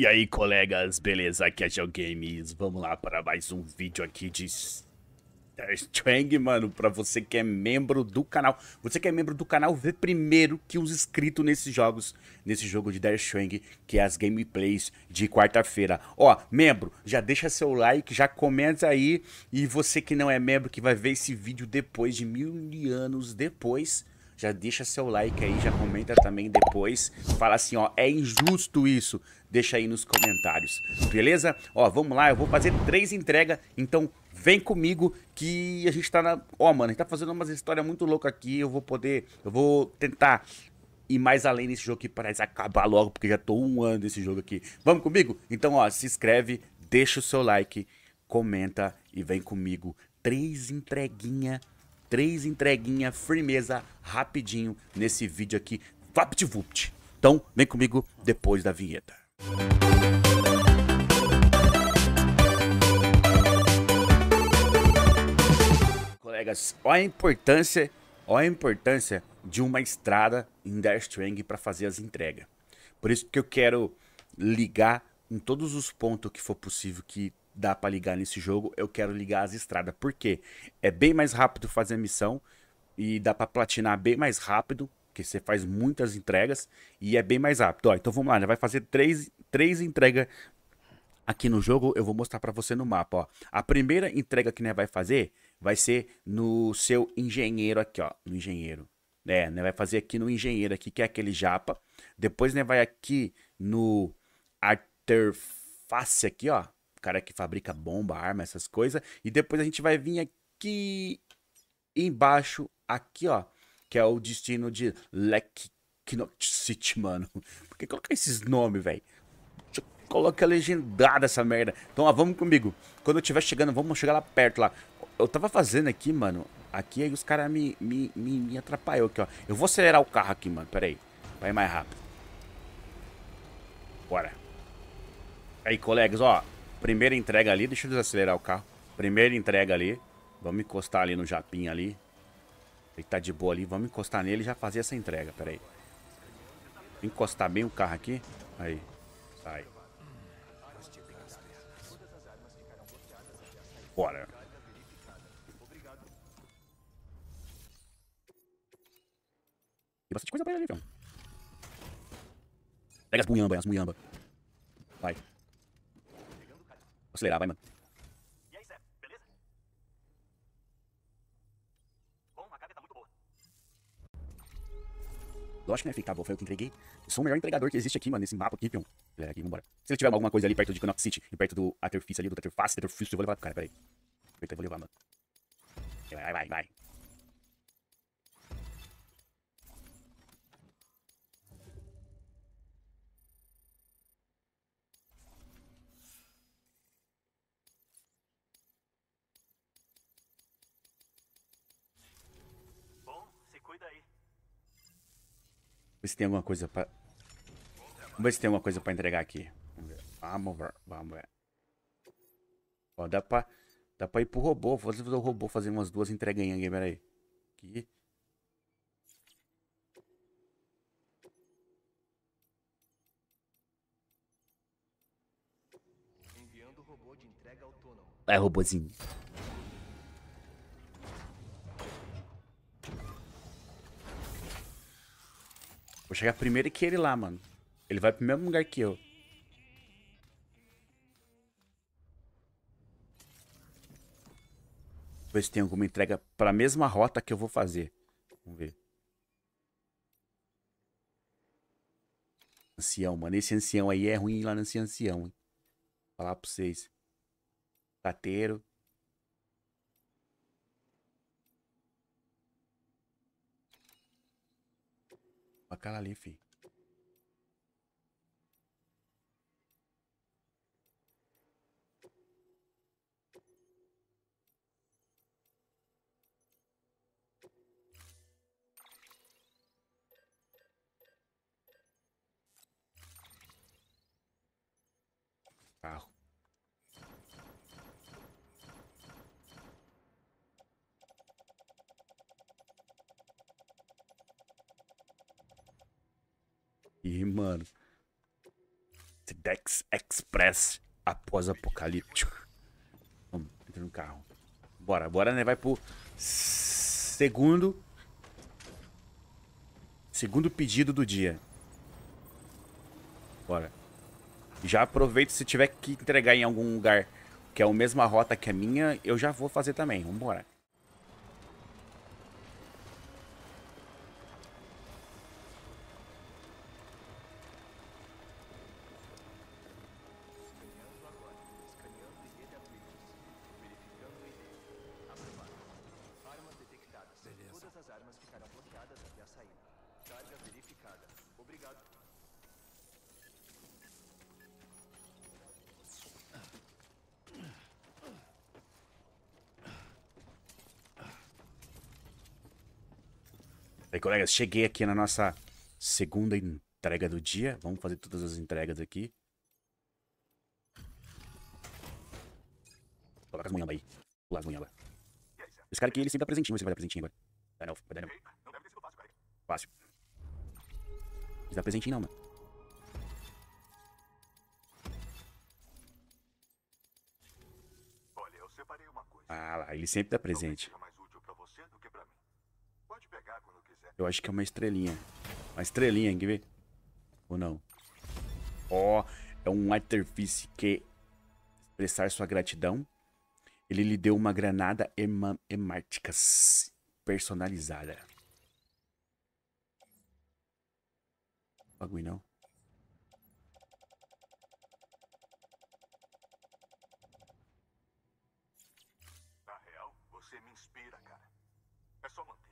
E aí, colegas, beleza? Aqui é Geo Games. Vamos lá para mais um vídeo aqui de Strang, mano, para você que é membro do canal. Você que é membro do canal, vê primeiro que os inscritos nesses jogos, nesse jogo de Death Strang, que é as gameplays de quarta-feira. Ó, membro, já deixa seu like, já comenta aí. E você que não é membro, que vai ver esse vídeo depois de mil anos depois, já deixa seu like aí, já comenta também depois. Fala assim, ó, é injusto isso. Deixa aí nos comentários, beleza? Ó, vamos lá, eu vou fazer três entregas, então vem comigo que a gente tá na... Ó, mano, a gente tá fazendo umas histórias muito loucas aqui, eu vou poder... Eu vou tentar e mais além nesse jogo que parece acabar logo, porque já tô um ano nesse jogo aqui. Vamos comigo? Então, ó, se inscreve, deixa o seu like, comenta e vem comigo. Três entreguinha Três entreguinhas firmeza, rapidinho nesse vídeo aqui, VaptVupt. Então, vem comigo depois da vinheta. Colegas, olha a importância, olha a importância de uma estrada em Darstrang para fazer as entregas. Por isso que eu quero ligar em todos os pontos que for possível que dá para ligar nesse jogo, eu quero ligar as estradas. porque É bem mais rápido fazer a missão e dá para platinar bem mais rápido, que você faz muitas entregas e é bem mais rápido. Ó, então vamos lá, vai fazer três, três entregas aqui no jogo, eu vou mostrar para você no mapa, ó. A primeira entrega que né vai fazer vai ser no seu engenheiro aqui, ó, no engenheiro. É, né, vai fazer aqui no engenheiro aqui, que é aquele japa. Depois né vai aqui no interface aqui, ó, cara que fabrica bomba, arma, essas coisas. E depois a gente vai vir aqui embaixo, aqui, ó, que é o destino de City, mano. Por que colocar esses nomes, velho? Coloca legendada essa merda. Então, ó, vamos comigo. Quando eu estiver chegando, vamos chegar lá perto, lá. Eu tava fazendo aqui, mano. Aqui aí os caras me, me, me, me atrapalhou aqui, ó. Eu vou acelerar o carro aqui, mano. Pera aí. Vai mais rápido. Bora. Aí, colegas, ó. Primeira entrega ali, deixa eu desacelerar o carro. Primeira entrega ali. Vamos encostar ali no Japim ali. Ele tá de boa ali, vamos encostar nele e já fazer essa entrega, pera aí. Encostar bem o carro aqui. Aí, sai. Bora. Tem bastante coisa pra ele ali, velho. Pega as munhamba, as munhamba. Vai. Acelerar, vai, mano. Né? E aí, beleza? Bom, a carga tá muito boa. Lógico que não ia ficar boa, foi eu que entreguei. Eu sou o melhor entregador que existe aqui, mano, nesse mapa aqui, pion. Galera, aqui, vambora. Se ele tiver alguma coisa ali perto de Canop City e perto do Aterfício ali, do Aterface, Aterfício, eu vou levar pro cara, peraí. eu vou levar, mano. Vai, vai, vai. Ver se tem alguma coisa pra... Vamos ver se tem alguma coisa pra entregar aqui. Vamos ver. Vamos ver. Vamos ver. Ó, dá pra... Dá pra ir pro robô. Vou fazer o robô fazer umas duas entregas entreguinhas aqui, peraí. Aqui. Vai, é robôzinho. Vou chegar primeiro que ele lá, mano. Ele vai pro mesmo lugar que eu. Ver se tem alguma entrega pra mesma rota que eu vou fazer. Vamos ver. Ancião, mano. Esse ancião aí é ruim lá nesse ancião, hein? Vou falar pra vocês. Tateiro. cara ali, filho. Carro. E, mano. Dex Express após apocalíptico. Vamos, entra no carro. Bora, bora, né? Vai pro segundo. Segundo pedido do dia. Bora. Já aproveito se tiver que entregar em algum lugar que é a mesma rota que a minha, eu já vou fazer também. Vambora. Obrigado. Aí, colegas, cheguei aqui na nossa segunda entrega do dia. Vamos fazer todas as entregas aqui. Coloca as munhambas aí. Pula as munhambas. Esse cara aqui, ele sempre dá presentinho, você vai dar presentinho agora. Dá é, não, vai dar não. Fácil. Não dá presente não, mano. Olha, eu separei uma coisa. Ah lá, ele sempre dá presente. Eu acho que é uma estrelinha. Uma estrelinha, quer ver? Ou não? Ó, oh, é um artifício que expressar sua gratidão. Ele lhe deu uma granada hemártica personalizada. Fuck we know. Na real, você me inspira, cara. É só manter.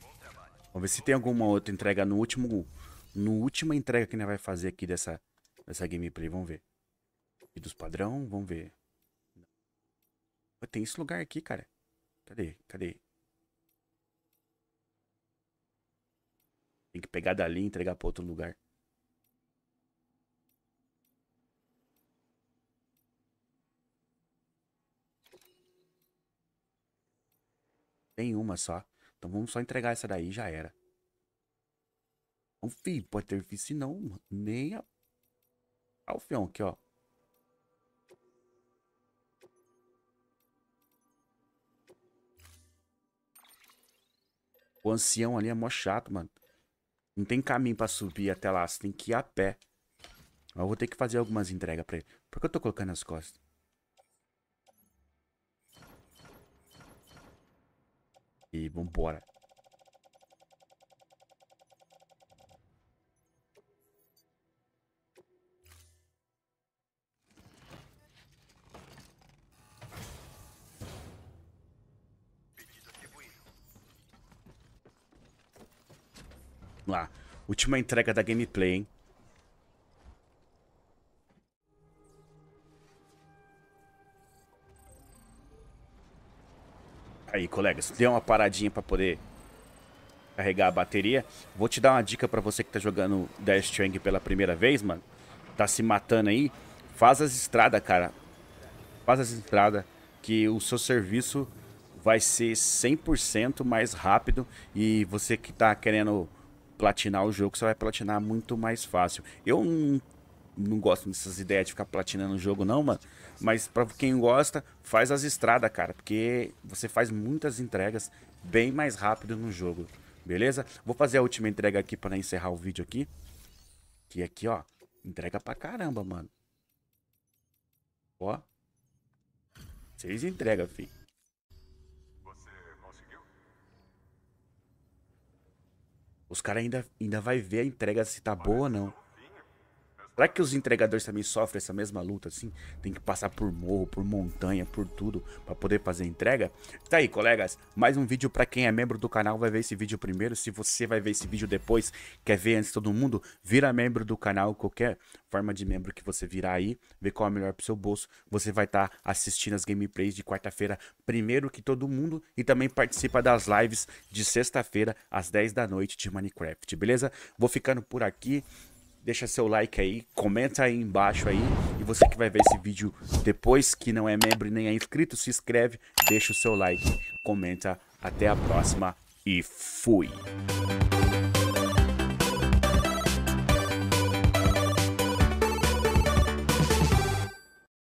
Bom trabalho. Vamos ver se tem alguma outra entrega no último. No última entrega que a gente vai fazer aqui dessa, dessa gameplay. Vamos ver. E dos padrão, vamos ver. Tem esse lugar aqui, cara. Cadê? Cadê? Tem que pegar dali e entregar para outro lugar. Tem uma só. Então vamos só entregar essa daí já era. um filho, pode ter visto não, nem a... Olha o fião aqui, ó. O ancião ali é mó chato, mano. Não tem caminho pra subir até lá, você tem que ir a pé. Eu vou ter que fazer algumas entregas pra ele. Por que eu tô colocando as costas? E vambora. lá. Última entrega da gameplay, hein? Aí, colegas, deu uma paradinha para poder carregar a bateria. Vou te dar uma dica para você que tá jogando Death Stranding pela primeira vez, mano. Tá se matando aí. Faz as estradas, cara. Faz as estradas que o seu serviço vai ser 100% mais rápido e você que tá querendo platinar o jogo, você vai platinar muito mais fácil. Eu não, não gosto dessas ideias de ficar platinando o jogo, não, mano. Mas para quem gosta, faz as estradas, cara, porque você faz muitas entregas bem mais rápido no jogo, beleza? Vou fazer a última entrega aqui para encerrar o vídeo aqui. Que aqui, ó, entrega pra caramba, mano. Ó. Vocês entrega, filho. Os caras ainda, ainda vai ver a entrega se tá boa ou não. Será que os entregadores também sofrem essa mesma luta assim? Tem que passar por morro, por montanha, por tudo para poder fazer entrega? Tá aí, colegas, mais um vídeo para quem é membro do canal vai ver esse vídeo primeiro. Se você vai ver esse vídeo depois, quer ver antes todo mundo, vira membro do canal, qualquer forma de membro que você virar aí, ver qual é melhor pro seu bolso. Você vai estar tá assistindo as gameplays de quarta-feira primeiro que todo mundo e também participa das lives de sexta-feira às 10 da noite de Minecraft, beleza? Vou ficando por aqui deixa seu like aí, comenta aí embaixo aí. E você que vai ver esse vídeo depois, que não é membro nem é inscrito, se inscreve, deixa o seu like, comenta. Até a próxima e fui!